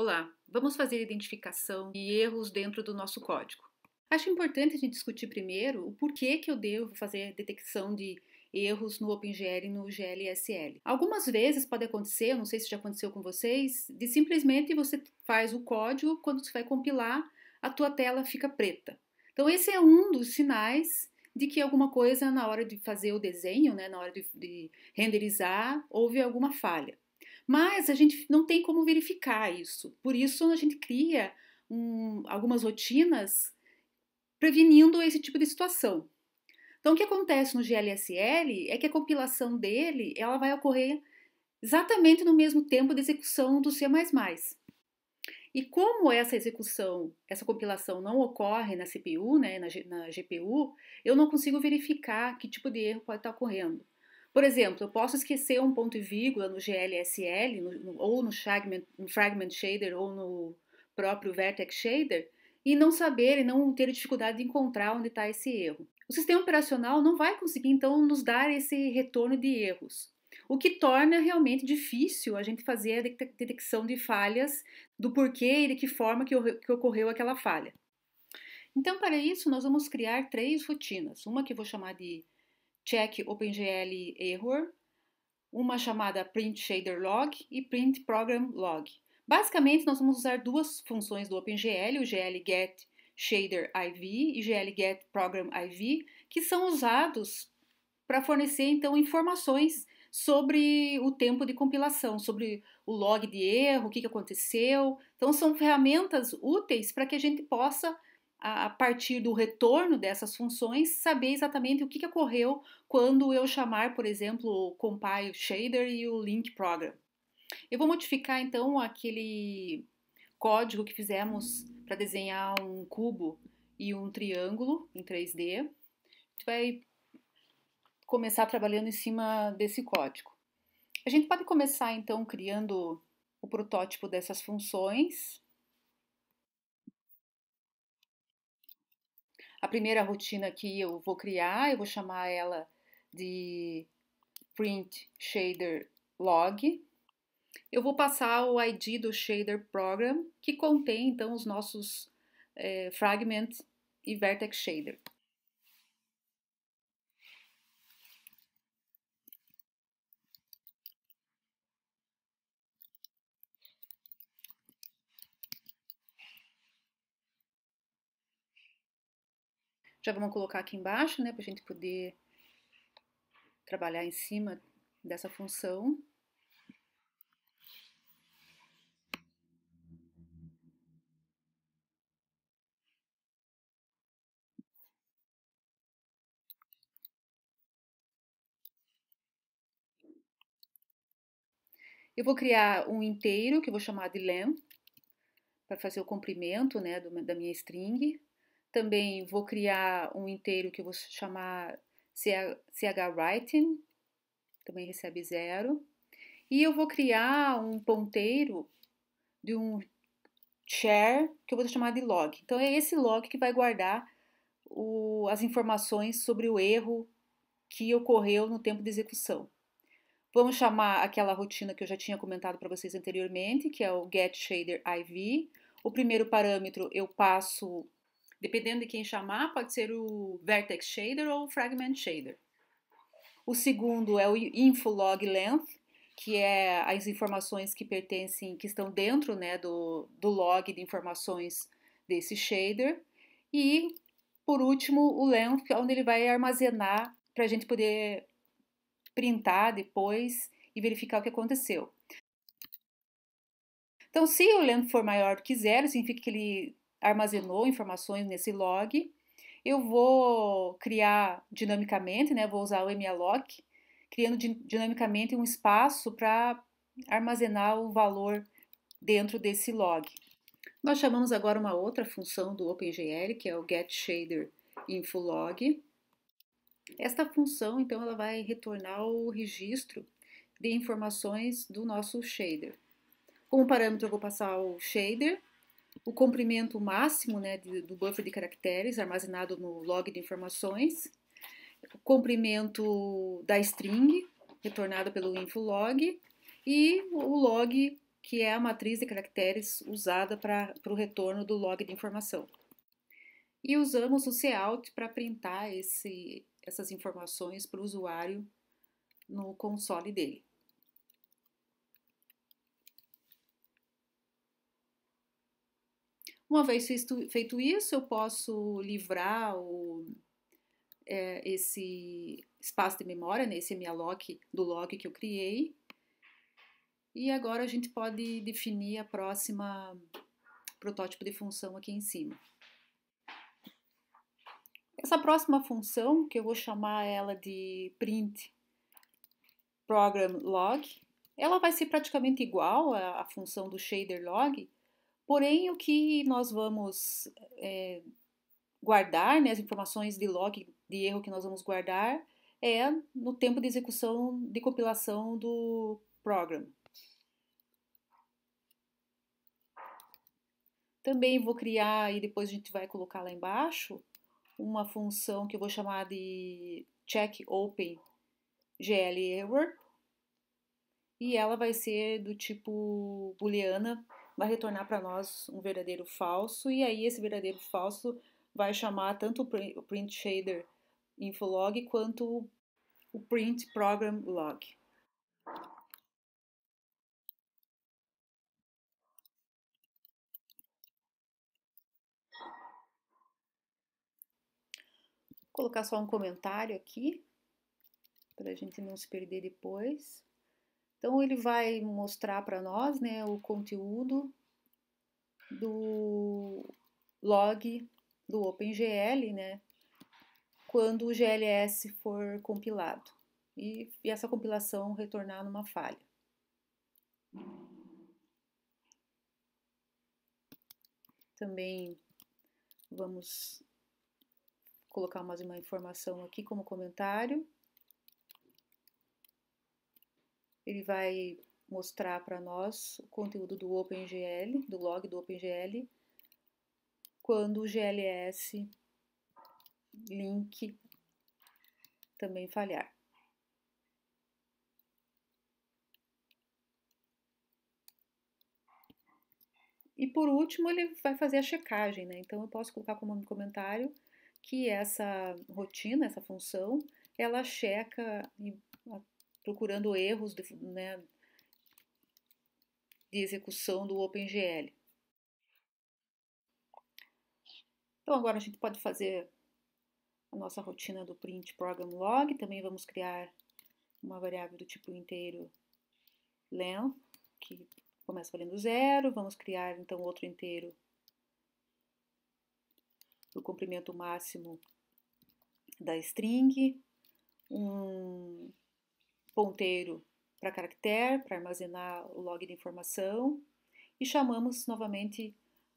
Olá, vamos fazer identificação de erros dentro do nosso código. Acho importante a gente discutir primeiro o porquê que eu devo fazer detecção de erros no OpenGL e no GLSL. Algumas vezes pode acontecer, não sei se já aconteceu com vocês, de simplesmente você faz o código, quando você vai compilar, a tua tela fica preta. Então esse é um dos sinais de que alguma coisa na hora de fazer o desenho, né, na hora de, de renderizar, houve alguma falha. Mas a gente não tem como verificar isso. Por isso a gente cria um, algumas rotinas prevenindo esse tipo de situação. Então o que acontece no GLSL é que a compilação dele ela vai ocorrer exatamente no mesmo tempo de execução do C++. E como essa execução, essa compilação não ocorre na CPU, né, na, na GPU, eu não consigo verificar que tipo de erro pode estar ocorrendo. Por exemplo, eu posso esquecer um ponto e vírgula no GLSL, no, no, ou no fragment, no fragment Shader, ou no próprio Vertex Shader, e não saber e não ter dificuldade de encontrar onde está esse erro. O sistema operacional não vai conseguir, então, nos dar esse retorno de erros, o que torna realmente difícil a gente fazer a detecção de falhas, do porquê e de que forma que ocorreu aquela falha. Então, para isso, nós vamos criar três rotinas. Uma que eu vou chamar de check OpenGL error, uma chamada print shader log e print program log. Basicamente, nós vamos usar duas funções do OpenGL, o GL get shader IV e GL get program IV, que são usados para fornecer então informações sobre o tempo de compilação, sobre o log de erro, o que, que aconteceu. Então, são ferramentas úteis para que a gente possa a partir do retorno dessas funções, saber exatamente o que, que ocorreu quando eu chamar, por exemplo, o compile shader e o link program. Eu vou modificar então aquele código que fizemos para desenhar um cubo e um triângulo em 3D. A gente vai começar trabalhando em cima desse código. A gente pode começar então criando o protótipo dessas funções a primeira rotina que eu vou criar, eu vou chamar ela de print shader log. Eu vou passar o ID do shader program, que contém então os nossos é, eh, fragment e vertex shader. Já vamos colocar aqui embaixo, né, para a gente poder trabalhar em cima dessa função. Eu vou criar um inteiro que eu vou chamar de len para fazer o comprimento né, do, da minha string. Também vou criar um inteiro que eu vou chamar CH Writing, também recebe zero. E eu vou criar um ponteiro de um share que eu vou chamar de log. Então é esse log que vai guardar o, as informações sobre o erro que ocorreu no tempo de execução. Vamos chamar aquela rotina que eu já tinha comentado para vocês anteriormente, que é o get shader IV. O primeiro parâmetro eu passo Dependendo de quem chamar, pode ser o Vertex Shader ou o Fragment Shader. O segundo é o Infolog Length, que é as informações que pertencem, que estão dentro né, do, do log de informações desse shader. E, por último, o length, é onde ele vai armazenar para a gente poder printar depois e verificar o que aconteceu. Então, se o length for maior do que zero, significa que ele armazenou informações nesse log. Eu vou criar dinamicamente, né? Vou usar o MALOC, criando dinamicamente um espaço para armazenar o valor dentro desse log. Nós chamamos agora uma outra função do OpenGL, que é o getShaderInfoLog. Esta função, então, ela vai retornar o registro de informações do nosso shader. Como parâmetro, eu vou passar o shader o comprimento máximo né, do buffer de caracteres armazenado no log de informações, o comprimento da string retornada pelo info_log e o log que é a matriz de caracteres usada para o retorno do log de informação. E usamos o cout para printar esse, essas informações para o usuário no console dele. Uma vez feito isso, eu posso livrar o, é, esse espaço de memória, né, esse MLOC do log que eu criei. E agora a gente pode definir a próxima protótipo de função aqui em cima. Essa próxima função, que eu vou chamar ela de print program log, ela vai ser praticamente igual à, função do shader log, Porém, o que nós vamos é, guardar, né, as informações de log de erro que nós vamos guardar, é no tempo de execução de compilação do program. Também vou criar, e depois a gente vai colocar lá embaixo, uma função que eu vou chamar de check open gl error, e ela vai ser do tipo booleana vai retornar para nós um verdadeiro falso, e aí esse verdadeiro falso vai chamar tanto o print shader infolog quanto o print program log. Vou colocar só um comentário aqui para a gente não se perder depois. Então ele vai mostrar para nós, né, o conteúdo do log do OpenGL, né, quando o GLS for compilado e, e essa compilação retornar numa falha. Também vamos colocar mais uma informação aqui como comentário. Ele vai mostrar para nós o conteúdo do OpenGL, do log do OpenGL, quando o GLS link também falhar. E por último, ele vai fazer a checagem, né? Então eu posso colocar como um comentário que essa rotina, essa função, ela checa e procurando erros de, né, de execução do OpenGL. Então agora a gente pode fazer a nossa rotina do print program log, também vamos criar uma variável do tipo inteiro length, que começa valendo zero, vamos criar então outro inteiro do comprimento máximo da string, um ponteiro para caractere, para armazenar o log de informação, e chamamos novamente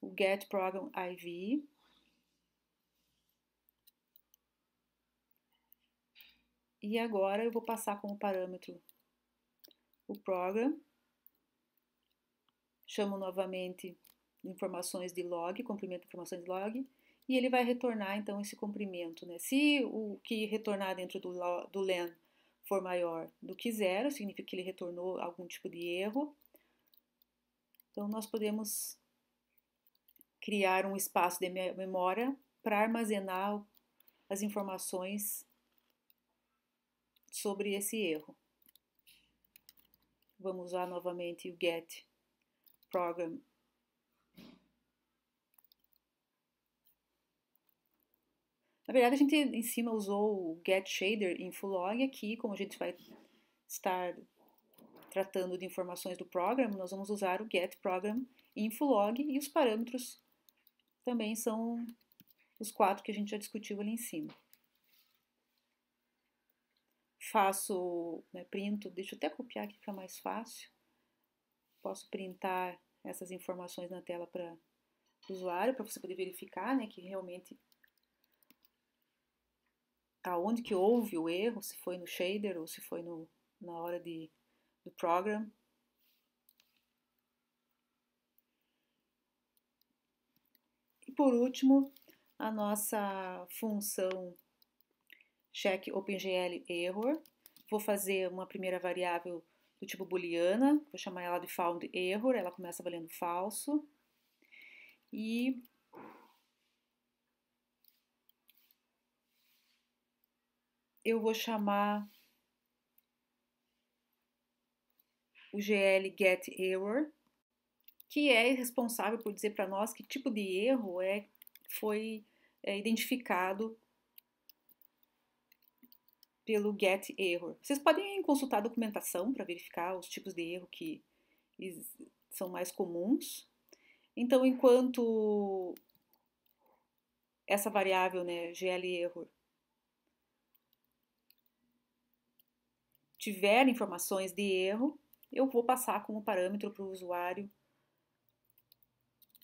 o get program IV. E agora eu vou passar como parâmetro o program. Chamo novamente informações de log, comprimento de informações de log, e ele vai retornar então esse comprimento. Né? Se o que retornar dentro do, do len for maior do que zero, significa que ele retornou algum tipo de erro. Então, nós podemos criar um espaço de memória para armazenar as informações sobre esse erro. Vamos usar novamente o get program Na verdade, a gente em cima usou o get shader log aqui, como a gente vai estar tratando de informações do programa, nós vamos usar o get program log e os parâmetros também são os quatro que a gente já discutiu ali em cima. Faço, né, printo, deixa eu até copiar aqui, fica mais fácil. Posso printar essas informações na tela para o usuário, para você poder verificar né, que realmente aonde que houve o erro, se foi no shader ou se foi no, na hora de, do program. E por último, a nossa função check OpenGL error. Vou fazer uma primeira variável do tipo booleana, vou chamar ela de found error, ela começa valendo falso. E eu vou chamar o GL get error, que é responsável por dizer para nós que tipo de erro é foi é, identificado pelo get error. Vocês podem consultar a documentação para verificar os tipos de erro que são mais comuns. Então, enquanto essa variável, né, gl error, tiver informações de erro, eu vou passar como parâmetro para o usuário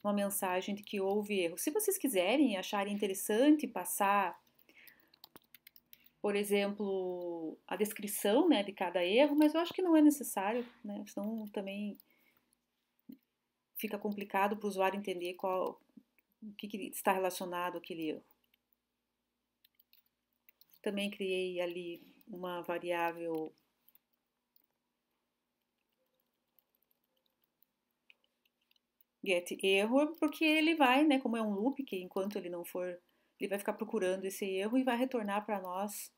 uma mensagem de que houve erro. Se vocês quiserem acharem interessante passar, por exemplo, a descrição né, de cada erro, mas eu acho que não é necessário, né, senão também fica complicado para o usuário entender qual, o que, que está relacionado aquele erro. Também criei ali uma variável get error, porque ele vai, né, como é um loop, que enquanto ele não for, ele vai ficar procurando esse erro e vai retornar para nós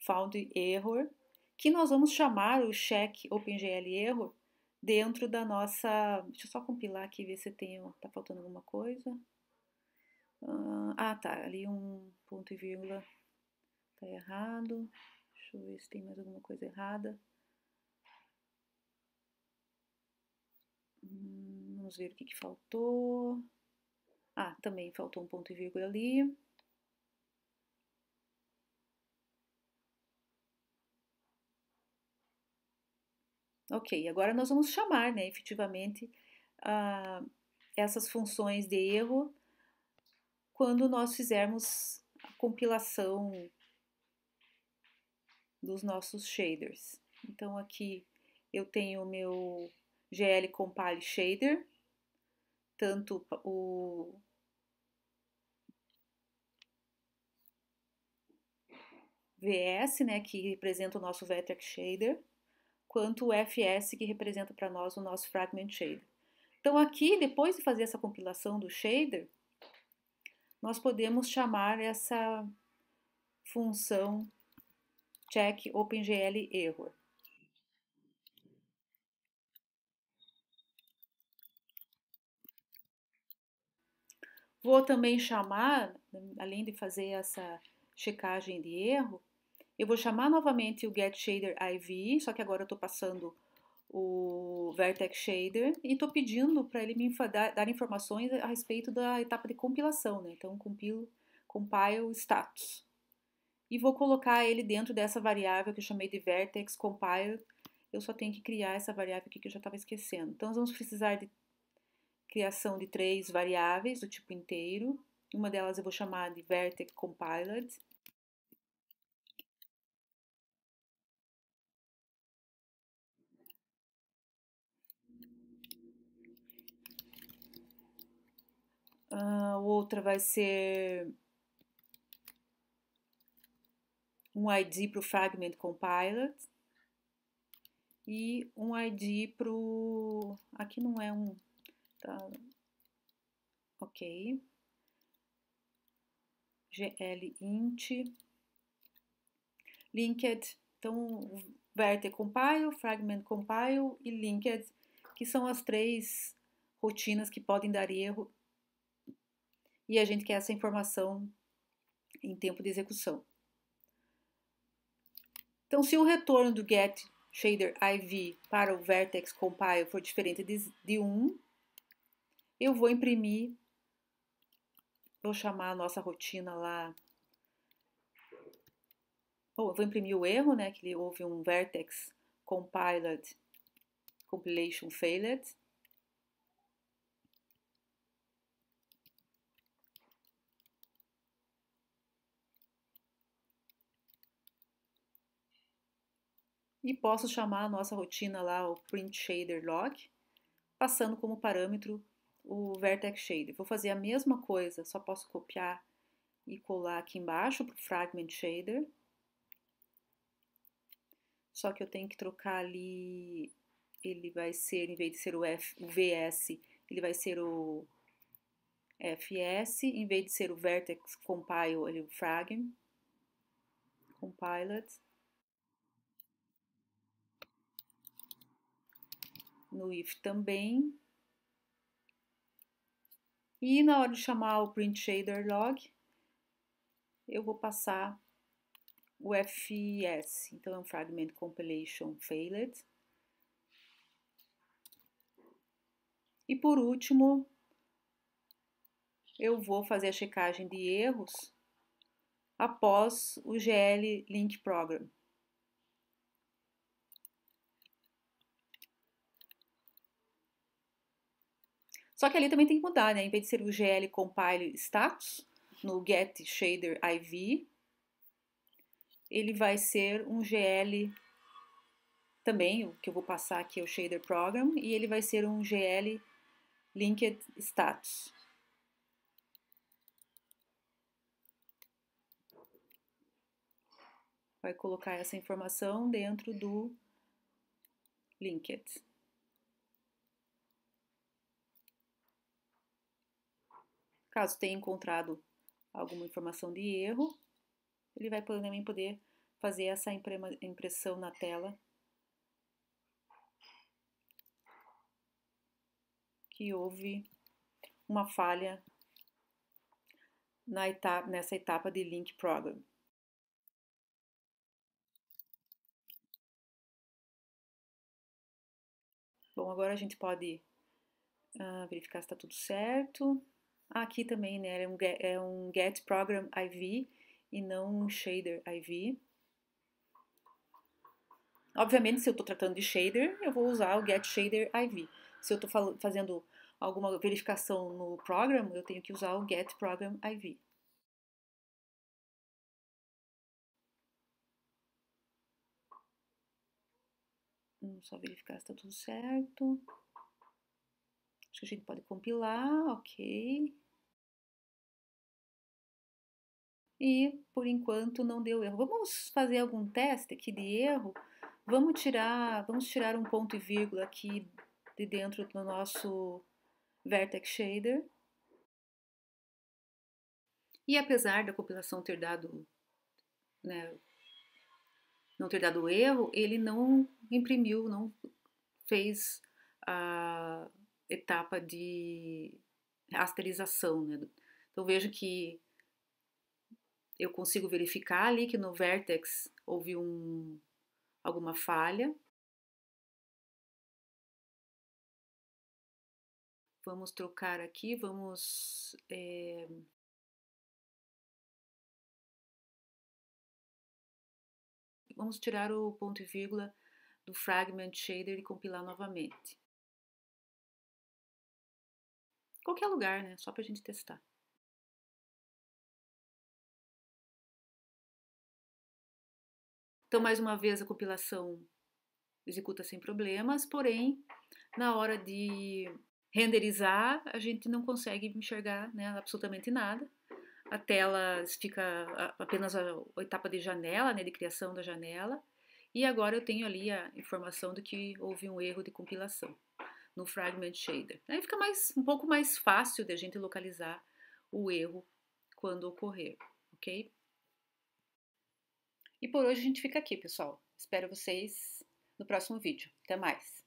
found error, que nós vamos chamar o check OpenGL error dentro da nossa. Deixa eu só compilar aqui ver se tem. Tá faltando alguma coisa. Ah, ah, tá. Ali um ponto e vírgula tá errado. Deixa eu ver se tem mais alguma coisa errada. Hum. Vamos ver o que, que faltou. Ah, também faltou um ponto e vírgula ali. Ok, agora nós vamos chamar, né, efetivamente, uh, essas funções de erro quando nós fizermos a compilação dos nossos shaders. Então, aqui eu tenho o meu GL Compile Shader, tanto o VS, né, que representa o nosso vertex Shader, quanto o FS, que representa para nós o nosso Fragment Shader. Então aqui, depois de fazer essa compilação do shader, nós podemos chamar essa função check OpenGL error. Vou também chamar, além de fazer essa checagem de erro, eu vou chamar novamente o Get Shader IV, só que agora eu estou passando o Vertex Shader e estou pedindo para ele me dar informações a respeito da etapa de compilação, né? Então, compilo, compile status. E vou colocar ele dentro dessa variável que eu chamei de Vertex Compile. Eu só tenho que criar essa variável aqui que eu já estava esquecendo. Então, nós vamos precisar de criação de três variáveis do tipo inteiro. Uma delas eu vou chamar de vertex compiled. Uh, ah, outra vai ser um ID para o fragment compiled e um ID para o... aqui não é um, tá? Ok. GL int. Linked. Então, Verter compile, fragment compile e linked, que são as três rotinas que podem dar erro. E a gente quer essa informação em tempo de execução. Então, se o retorno do get shader IV para o vertex compile for diferente de 1, um, eu vou imprimir, vou chamar a nossa rotina lá. Bom, eu vou imprimir o erro, né? Que houve um vertex compiled, compilation failed. e posso chamar a nossa rotina lá o print shader log, passando como parâmetro o vertex shader Vou fazer a mesma coisa, só posso copiar e colar aqui embaixo para o fragment shader. Só que eu tenho que trocar ali, ele vai ser, em vez de ser o, F, o VS, ele vai ser o FS, em vez de ser o vertex compile, ele é o fragment, compiled. No if também, e na hora de chamar o print shader log, eu vou passar o FS, então é um fragment compilation failed. E por último, eu vou fazer a checagem de erros após o GL Link Program. Só que ali também tem que mudar, né? Em vez de ser o GL compile status, no get shader IV, ele vai ser um GL também, o que eu vou passar aqui é o shader program, e ele vai ser um GL linked status. Vai colocar essa informação dentro do linked. Caso tenha encontrado alguma informação de erro, ele vai também poder fazer essa impressão na tela que houve uma falha na etapa, nessa etapa de link program. Bom, agora a gente pode uh, verificar se está tudo certo. Aqui também né, é, um get, é um get program IV e não um shader IV. Obviamente, se eu estou tratando de shader, eu vou usar o get shader IV. Se eu estou fazendo alguma verificação no program, eu tenho que usar o get program IV. Vamos só verificar se está tudo certo. Acho que a gente pode compilar, ok. e por enquanto não deu erro. Vamos fazer algum teste aqui de erro? Vamos tirar, vamos tirar um ponto e vírgula aqui de dentro do nosso Vertex Shader. E apesar da compilação ter dado, né, não ter dado erro, ele não imprimiu, não fez a etapa de rasterização. Né? Então vejo que eu consigo verificar ali que no vertex houve um, alguma falha. Vamos trocar aqui, vamos é, vamos tirar o ponto e vírgula do fragment shader e compilar novamente. Qualquer lugar, né? Só para a gente testar. Então, mais uma vez, a compilação executa sem problemas, porém, na hora de renderizar, a gente não consegue enxergar né, absolutamente nada. A tela fica apenas a etapa de janela, né, de criação da janela, e agora eu tenho ali a informação de que houve um erro de compilação no Fragment Shader. Aí fica mais, um pouco mais fácil de a gente localizar o erro quando ocorrer, ok? E por hoje a gente fica aqui, pessoal. Espero vocês no próximo vídeo. Até mais!